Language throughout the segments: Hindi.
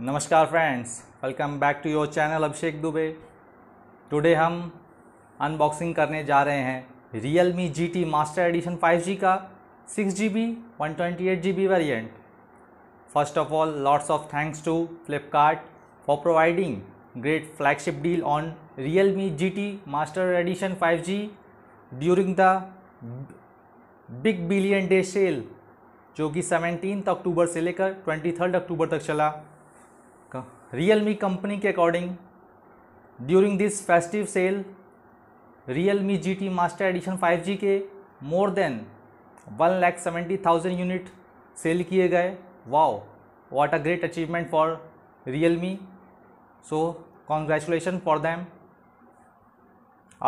नमस्कार friends welcome back to your channel Abhishek Dubey today हम अनबॉक्सिंग करने जा रहे हैं Realme G T master edition five G का six G B one twenty eight G B variant first of all lots of thanks to Flipkart for providing great flagship deal on Realme G T master edition five G during the big billion day sale जो कि सेवनटीन अक्टूबर से लेकर थर्ड अक्टूबर तक चला रियल मी कंपनी के according during this festive sale Realme G T master edition five G के more than one lakh seventy thousand unit sale किए गए wow what a great achievement for Realme so congratulation for them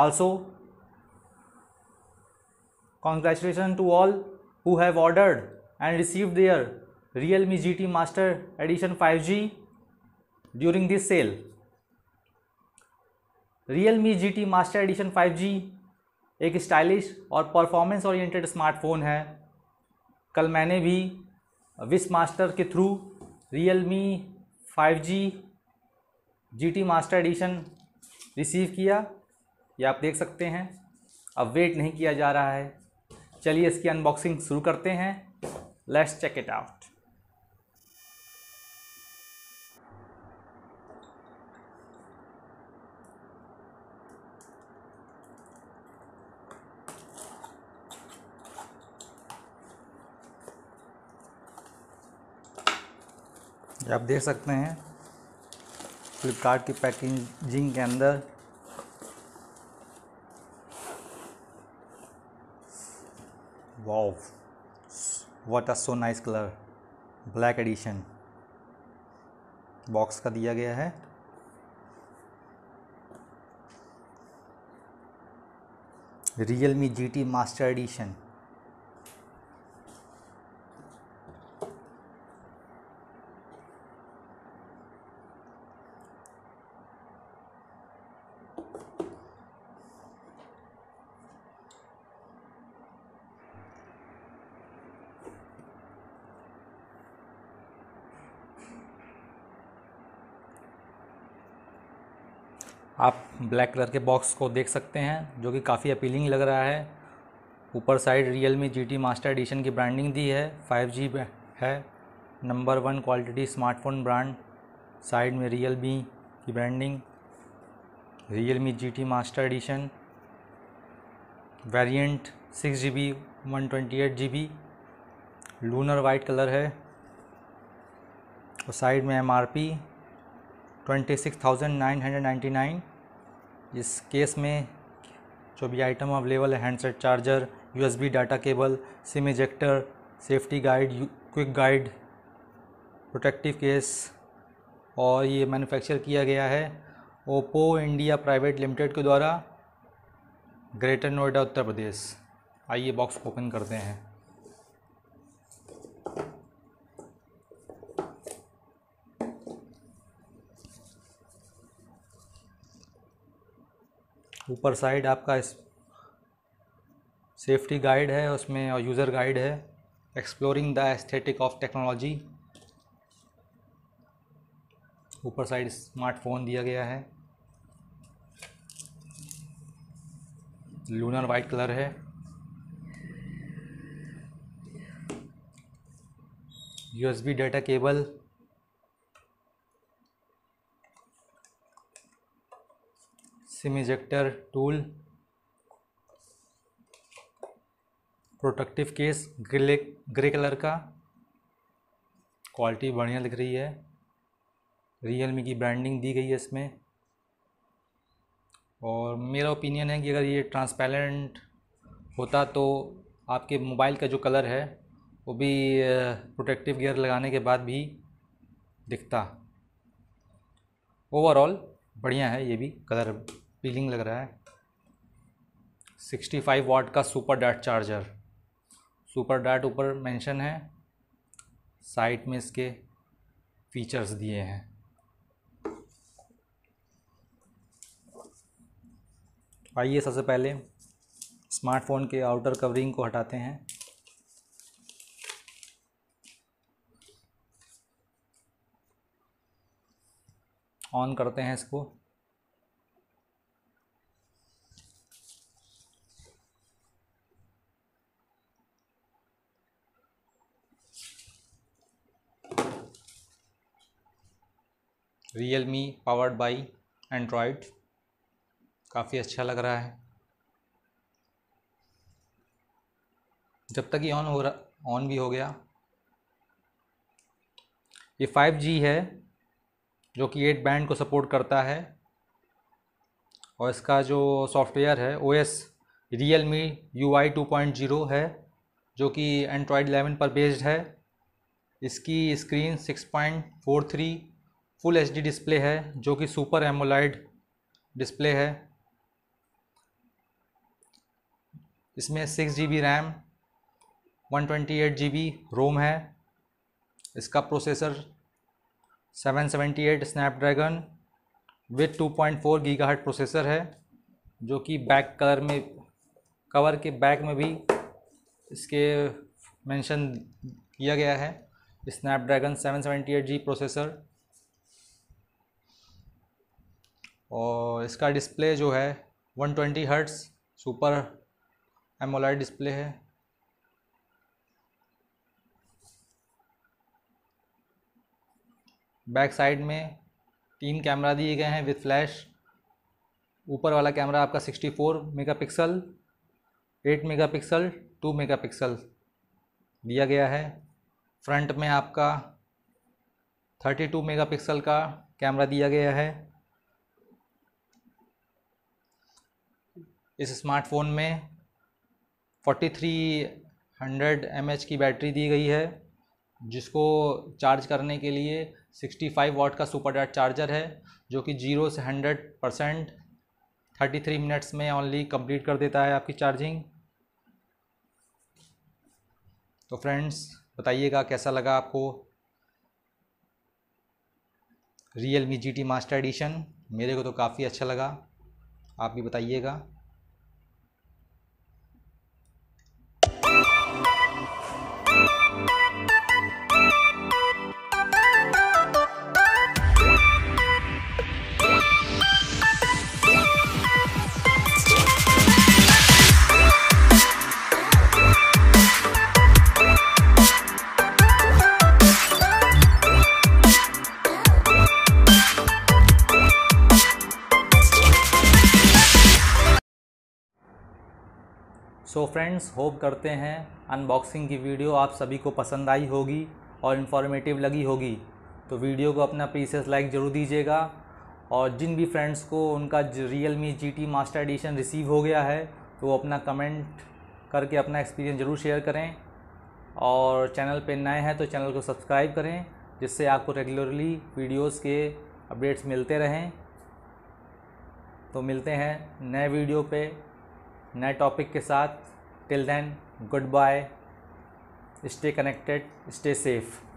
also congratulation to all and have ordered Realme G Realme GT Master Edition 5G during this sale Realme GT master edition 5G एक स्टाइलिश और परफॉर्मेंस ओरिएंटेड स्मार्टफोन है कल मैंने भी विस मास्टर के through Realme G G T master edition receive किया ये आप देख सकते हैं अब वेट नहीं किया जा रहा है चलिए इसकी अनबॉक्सिंग शुरू करते हैं लेट्स चेक इट आउट आप देख सकते हैं फ्लिपकार्ट की पैकेजिंग के अंदर wow what a so nice colour black edition box का दिया गया है Realme G T master edition आप ब्लैक कलर के बॉक्स को देख सकते हैं जो कि काफ़ी अपीलिंग लग रहा है ऊपर side Realme G master edition की ब्रांडिंग दी है 5G है number one quality smartphone brand side में रियल मी की branding Realme G master edition variant six G B one twenty eight G B lunar white colour है और साइड में M R P twenty six thousand nine hundred ninety nine इस केस में जो भी आइटम अवेलेबल है handset charger USB data cable SIM ejector safety guide quick guide protective case और ये मैन्युफैक्चर किया गया है ओप्पो इंडिया प्राइवेट लिमिटेड के द्वारा ग्रेटर नोएडा उत्तर प्रदेश आइए बॉक्स ओपन करते हैं ऊपर साइड आपका इस सेफ्टी गाइड है उसमें और यूज़र गाइड है exploring the aesthetic of technology ऊपर साइड स्मार्टफोन दिया गया है लूनर वाइट कलर है USB data cable SIM ejector tool protective case grey grey colour का क्वालिटी बढ़िया लग रही है रियल मी की ब्रांडिंग दी गई है इसमें और मेरा ओपिनियन है कि अगर ये ट्रांसपेरेंट होता तो आपके मोबाइल का जो कलर है वो भी प्रोटेक्टिव गियर लगाने के बाद भी दिखता ओवरऑल बढ़िया है ये भी कलर फीलिंग लग रहा है सिक्सटी फाइव वाट का super dot charger super dot ऊपर मेंशन है साइट में इसके फीचर्स दिए हैं आइए सबसे पहले स्मार्टफोन के आउटर कवरिंग को हटाते हैं ऑन करते हैं इसको Realme powered by Android काफ़ी अच्छा लग रहा है जब तक ये ऑन हो रहा ऑन भी हो गया ये 5G है जो कि एट बैंड को सपोर्ट करता है और इसका जो सॉफ्टवेयर है O S Realme U I two point zero है जो कि एंड्रॉयड 11 पर बेस्ड है इसकी screen six point four three full H display है जो कि सुपर एमोलाइड डिस्प्ले है इसमें six G B RAM one twenty eight G B ROM है इसका processor seven seventy eight Snapdragon with two point four giga हट प्रोसेसर है जो कि बैक कलर में कवर के बैक में भी इसके मेंशन किया गया है Snapdragon seven seventy eight G processor और इसका डिस्प्ले जो है 120 twenty hertz super AMOLED display है बैक साइड में तीन कैमरा दिए गए हैं विथ फ्लैश ऊपर वाला कैमरा आपका 64 मेगापिक्सल 8 मेगापिक्सल 2 मेगापिक्सल दिया गया है फ्रंट में आपका 32 मेगापिक्सल का कैमरा दिया गया है इस स्मार्टफोन में 4300 एमएच की बैटरी दी गई है जिसको चार्ज करने के लिए 65 वाट का सुपर डाट चार्जर है जो कि जीरो से 100 परसेंट थर्टी थ्री मिनट्स में ओनली कंप्लीट कर देता है आपकी चार्जिंग तो फ्रेंड्स बताइएगा कैसा लगा आपको Realme G T master edition मेरे को तो काफ़ी अच्छा लगा आप भी बताइएगा सो फ्रेंड्स होप करते हैं अनबॉक्सिंग की वीडियो आप सभी को पसंद आई होगी और इन्फॉर्मेटिव लगी होगी तो वीडियो को अपना प्रीसियस लाइक ज़रूर दीजिएगा और जिन भी फ्रेंड्स को उनका Realme G T master edition receive हो गया है तो वो अपना कमेंट करके अपना एक्सपीरियंस ज़रूर शेयर करें और चैनल पे नए हैं तो चैनल को सब्सक्राइब करें जिससे आपको रेगुलरली वीडियोस के अपडेट्स मिलते रहें तो मिलते हैं नए वीडियो पे नए टॉपिक के साथ till then good bye stay connected stay safe